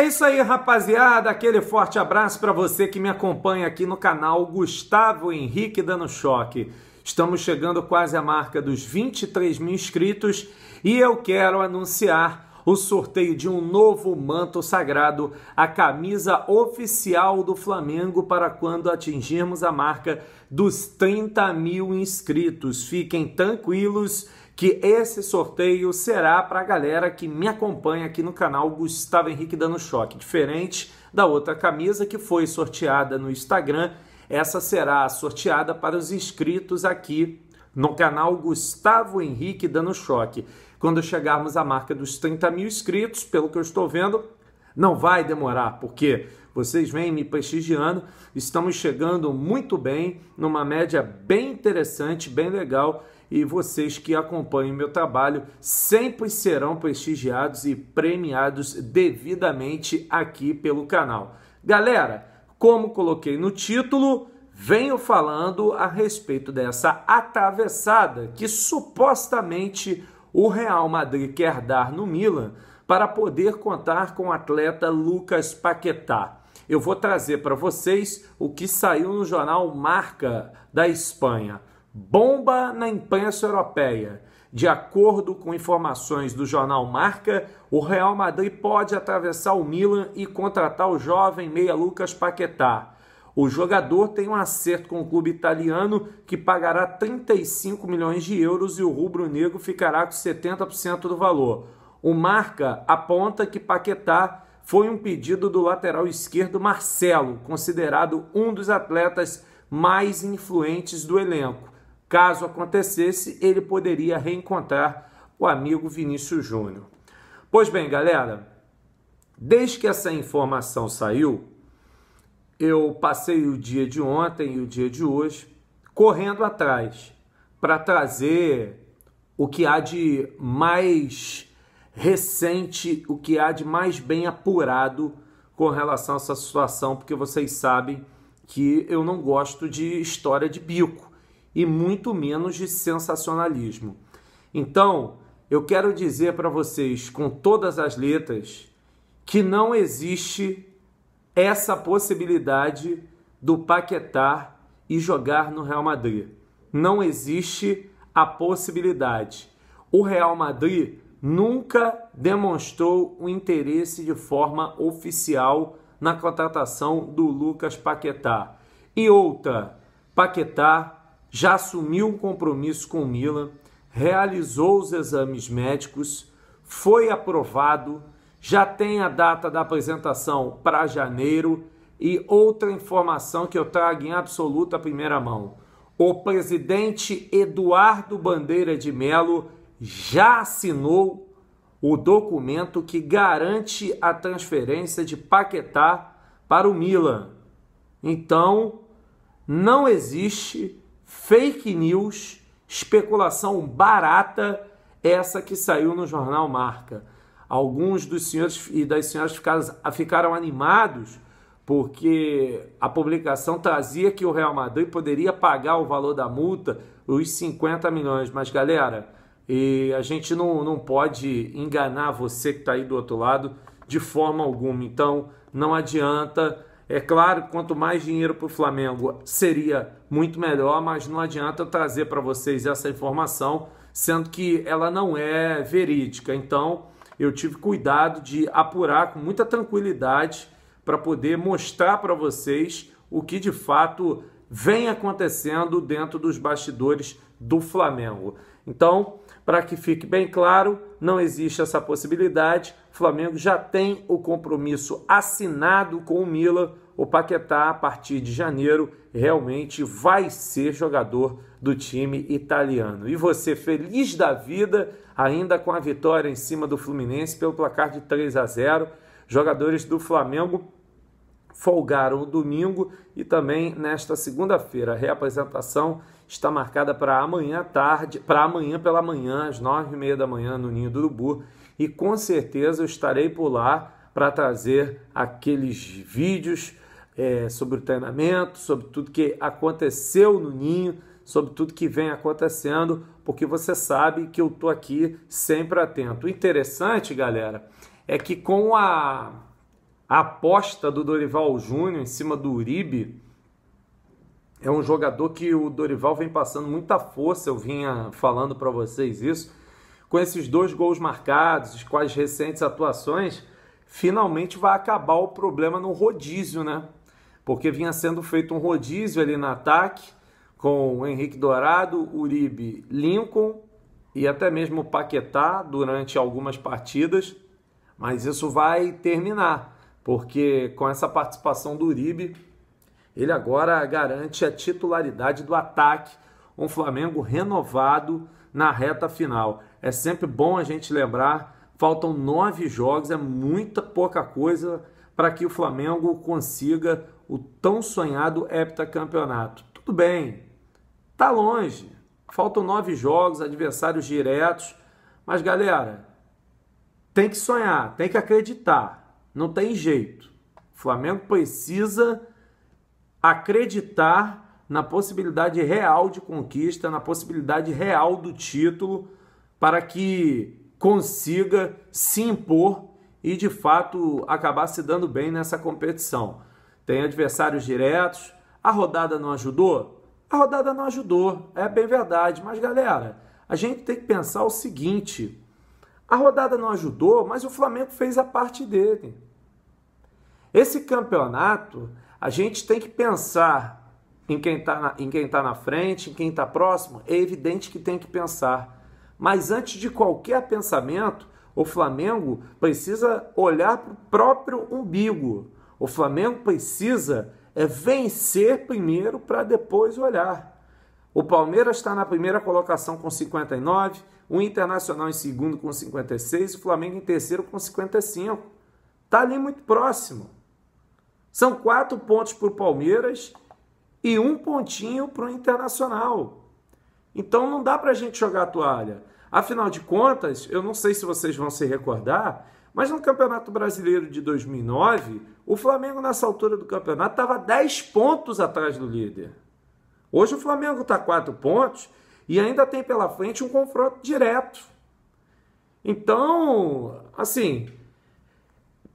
É isso aí, rapaziada. Aquele forte abraço para você que me acompanha aqui no canal Gustavo Henrique Dando Choque. Estamos chegando quase à marca dos 23 mil inscritos e eu quero anunciar o sorteio de um novo manto sagrado, a camisa oficial do Flamengo para quando atingirmos a marca dos 30 mil inscritos. Fiquem tranquilos que esse sorteio será para a galera que me acompanha aqui no canal Gustavo Henrique Dando Choque, diferente da outra camisa que foi sorteada no Instagram. Essa será sorteada para os inscritos aqui no canal Gustavo Henrique Dando Choque quando chegarmos à marca dos 30 mil inscritos, pelo que eu estou vendo, não vai demorar, porque vocês vêm me prestigiando, estamos chegando muito bem, numa média bem interessante, bem legal, e vocês que acompanham o meu trabalho sempre serão prestigiados e premiados devidamente aqui pelo canal. Galera, como coloquei no título, venho falando a respeito dessa atravessada que supostamente o Real Madrid quer dar no Milan para poder contar com o atleta Lucas Paquetá. Eu vou trazer para vocês o que saiu no jornal Marca da Espanha. Bomba na imprensa europeia. De acordo com informações do jornal Marca, o Real Madrid pode atravessar o Milan e contratar o jovem meia Lucas Paquetá. O jogador tem um acerto com o clube italiano que pagará 35 milhões de euros e o rubro-negro ficará com 70% do valor. O Marca aponta que Paquetá foi um pedido do lateral esquerdo Marcelo, considerado um dos atletas mais influentes do elenco. Caso acontecesse, ele poderia reencontrar o amigo Vinícius Júnior. Pois bem, galera, desde que essa informação saiu, eu passei o dia de ontem e o dia de hoje correndo atrás para trazer o que há de mais recente, o que há de mais bem apurado com relação a essa situação, porque vocês sabem que eu não gosto de história de bico e muito menos de sensacionalismo. Então, eu quero dizer para vocês com todas as letras que não existe essa possibilidade do Paquetá e jogar no Real Madrid. Não existe a possibilidade. O Real Madrid nunca demonstrou o interesse de forma oficial na contratação do Lucas Paquetá. E outra, Paquetá já assumiu um compromisso com o Milan, realizou os exames médicos, foi aprovado já tem a data da apresentação para janeiro e outra informação que eu trago em absoluta primeira mão. O presidente Eduardo Bandeira de Melo já assinou o documento que garante a transferência de Paquetá para o Milan. Então, não existe fake news, especulação barata essa que saiu no jornal Marca. Alguns dos senhores e das senhoras ficaram, ficaram animados porque a publicação trazia que o Real Madrid poderia pagar o valor da multa, os 50 milhões. Mas, galera, e a gente não, não pode enganar você que está aí do outro lado de forma alguma. Então, não adianta. É claro, quanto mais dinheiro para o Flamengo seria muito melhor, mas não adianta trazer para vocês essa informação, sendo que ela não é verídica. Então, eu tive cuidado de apurar com muita tranquilidade para poder mostrar para vocês o que de fato vem acontecendo dentro dos bastidores do Flamengo. Então, para que fique bem claro, não existe essa possibilidade. O Flamengo já tem o compromisso assinado com o Milan o Paquetá, a partir de janeiro, realmente vai ser jogador do time italiano. E você, feliz da vida, ainda com a vitória em cima do Fluminense pelo placar de 3 a 0. Jogadores do Flamengo folgaram o domingo e também nesta segunda-feira. A reapresentação está marcada para amanhã tarde, para amanhã pela manhã, às nove e meia da manhã, no Ninho do Urubu. E com certeza eu estarei por lá para trazer aqueles vídeos é, sobre o treinamento, sobre tudo que aconteceu no ninho, sobre tudo que vem acontecendo, porque você sabe que eu estou aqui sempre atento. O interessante, galera, é que com a, a aposta do Dorival Júnior em cima do Uribe, é um jogador que o Dorival vem passando muita força, eu vinha falando para vocês isso. Com esses dois gols marcados, com as recentes atuações, finalmente vai acabar o problema no rodízio, né? porque vinha sendo feito um rodízio ali no ataque com Henrique Dourado, Uribe, Lincoln e até mesmo Paquetá durante algumas partidas, mas isso vai terminar, porque com essa participação do Uribe, ele agora garante a titularidade do ataque, um Flamengo renovado na reta final. É sempre bom a gente lembrar, faltam nove jogos, é muita pouca coisa para que o Flamengo consiga o tão sonhado heptacampeonato. Tudo bem, tá longe, faltam nove jogos, adversários diretos, mas galera, tem que sonhar, tem que acreditar, não tem jeito. O Flamengo precisa acreditar na possibilidade real de conquista, na possibilidade real do título, para que consiga se impor e de fato acabar se dando bem nessa competição tem adversários diretos. A rodada não ajudou? A rodada não ajudou, é bem verdade. Mas, galera, a gente tem que pensar o seguinte: a rodada não ajudou, mas o Flamengo fez a parte dele. Esse campeonato, a gente tem que pensar em quem está na, em quem tá na frente, em quem está próximo. É evidente que tem que pensar. Mas antes de qualquer pensamento, o Flamengo precisa olhar para o próprio umbigo. O Flamengo precisa é vencer primeiro para depois olhar. O Palmeiras está na primeira colocação com 59, o Internacional em segundo com 56, o Flamengo em terceiro com 55. Está ali muito próximo. São quatro pontos para o Palmeiras e um pontinho para o Internacional. Então não dá para a gente jogar a toalha. Afinal de contas, eu não sei se vocês vão se recordar, mas no Campeonato Brasileiro de 2009, o Flamengo nessa altura do campeonato estava 10 pontos atrás do líder. Hoje o Flamengo está 4 pontos e ainda tem pela frente um confronto direto. Então, assim,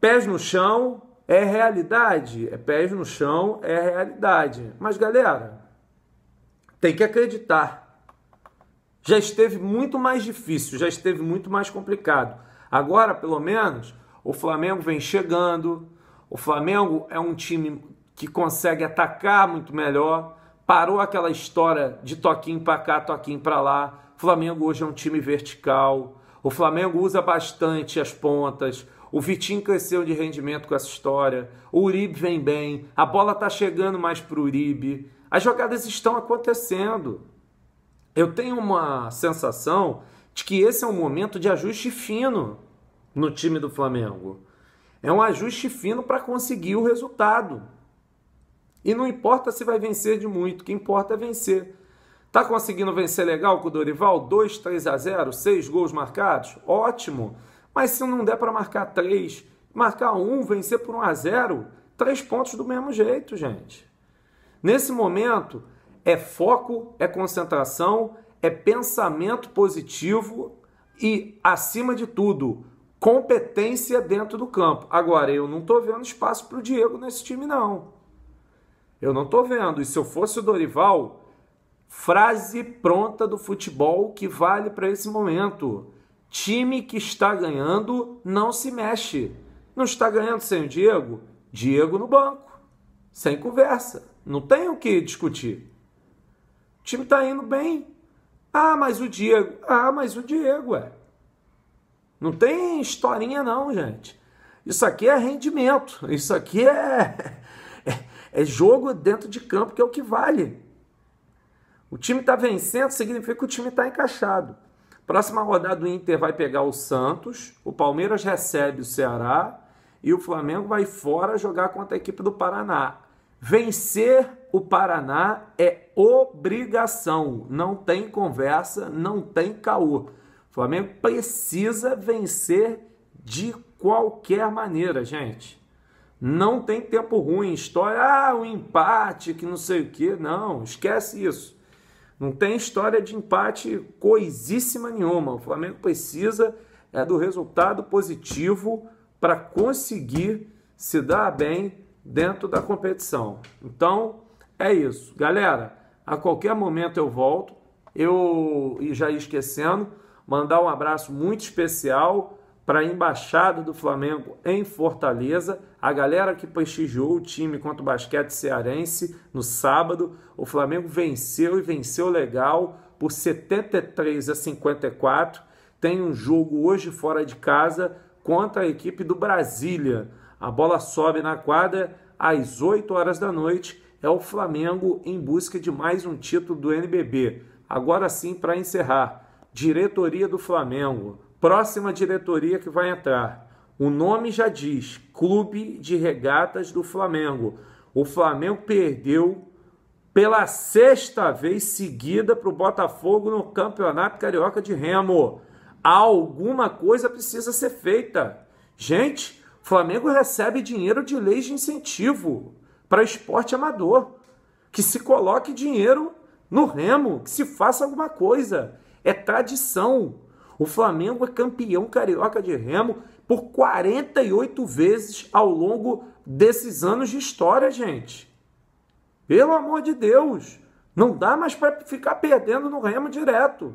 pés no chão é realidade, é pés no chão é realidade. Mas galera, tem que acreditar. Já esteve muito mais difícil, já esteve muito mais complicado Agora, pelo menos, o Flamengo vem chegando. O Flamengo é um time que consegue atacar muito melhor. Parou aquela história de toquinho para cá, toquinho para lá. O Flamengo hoje é um time vertical. O Flamengo usa bastante as pontas. O Vitinho cresceu de rendimento com essa história. O Uribe vem bem. A bola está chegando mais para o Uribe. As jogadas estão acontecendo. Eu tenho uma sensação de que esse é um momento de ajuste fino no time do Flamengo. É um ajuste fino para conseguir o resultado. E não importa se vai vencer de muito, o que importa é vencer. Tá conseguindo vencer legal com o Dorival? 2, 3 a 0, 6 gols marcados? Ótimo. Mas se não der para marcar 3, marcar 1, vencer por 1 a 0, 3 pontos do mesmo jeito, gente. Nesse momento, é foco, é concentração, é pensamento positivo e, acima de tudo, competência dentro do campo. Agora, eu não estou vendo espaço para o Diego nesse time, não. Eu não estou vendo. E se eu fosse o Dorival, frase pronta do futebol que vale para esse momento. Time que está ganhando não se mexe. Não está ganhando sem o Diego? Diego no banco. Sem conversa. Não tem o que discutir. O time está indo bem. Ah, mas o Diego. Ah, mas o Diego, é. Não tem historinha, não, gente. Isso aqui é rendimento. Isso aqui é, é, é jogo dentro de campo, que é o que vale. O time está vencendo, significa que o time está encaixado. Próxima rodada o Inter vai pegar o Santos, o Palmeiras recebe o Ceará e o Flamengo vai fora jogar contra a equipe do Paraná. Vencer o Paraná é obrigação, não tem conversa, não tem caô. O Flamengo precisa vencer de qualquer maneira, gente. Não tem tempo ruim, história, ah, um empate, que não sei o que, não, esquece isso. Não tem história de empate coisíssima nenhuma. O Flamengo precisa é do resultado positivo para conseguir se dar bem dentro da competição. Então, é isso. Galera, a qualquer momento eu volto. Eu e já ia esquecendo, mandar um abraço muito especial para a embaixada do Flamengo em Fortaleza, a galera que prestigiou o time contra o basquete cearense no sábado. O Flamengo venceu e venceu legal por 73 a 54. Tem um jogo hoje fora de casa contra a equipe do Brasília. A bola sobe na quadra às 8 horas da noite. É o Flamengo em busca de mais um título do NBB. Agora sim, para encerrar, diretoria do Flamengo. Próxima diretoria que vai entrar. O nome já diz: Clube de Regatas do Flamengo. O Flamengo perdeu pela sexta vez seguida para o Botafogo no Campeonato Carioca de Remo. Alguma coisa precisa ser feita. Gente, Flamengo recebe dinheiro de leis de incentivo para esporte amador. Que se coloque dinheiro no remo, que se faça alguma coisa. É tradição. O Flamengo é campeão carioca de remo por 48 vezes ao longo desses anos de história, gente. Pelo amor de Deus, não dá mais para ficar perdendo no remo direto.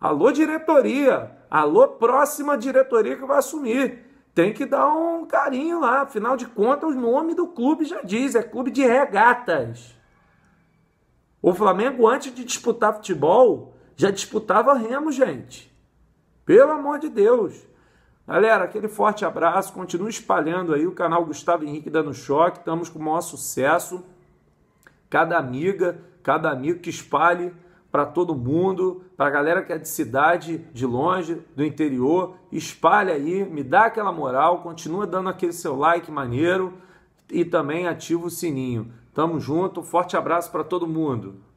Alô, diretoria! Alô, próxima diretoria que vai assumir tem que dar um carinho lá. Afinal de contas, o nome do clube já diz, é clube de regatas. O Flamengo, antes de disputar futebol, já disputava remo, gente. Pelo amor de Deus. Galera, aquele forte abraço. Continue espalhando aí o canal Gustavo Henrique Dando Choque. Estamos com o maior sucesso. Cada amiga, cada amigo que espalhe para todo mundo, para a galera que é de cidade, de longe, do interior. Espalha aí, me dá aquela moral, continua dando aquele seu like maneiro e também ativa o sininho. Tamo junto, forte abraço para todo mundo.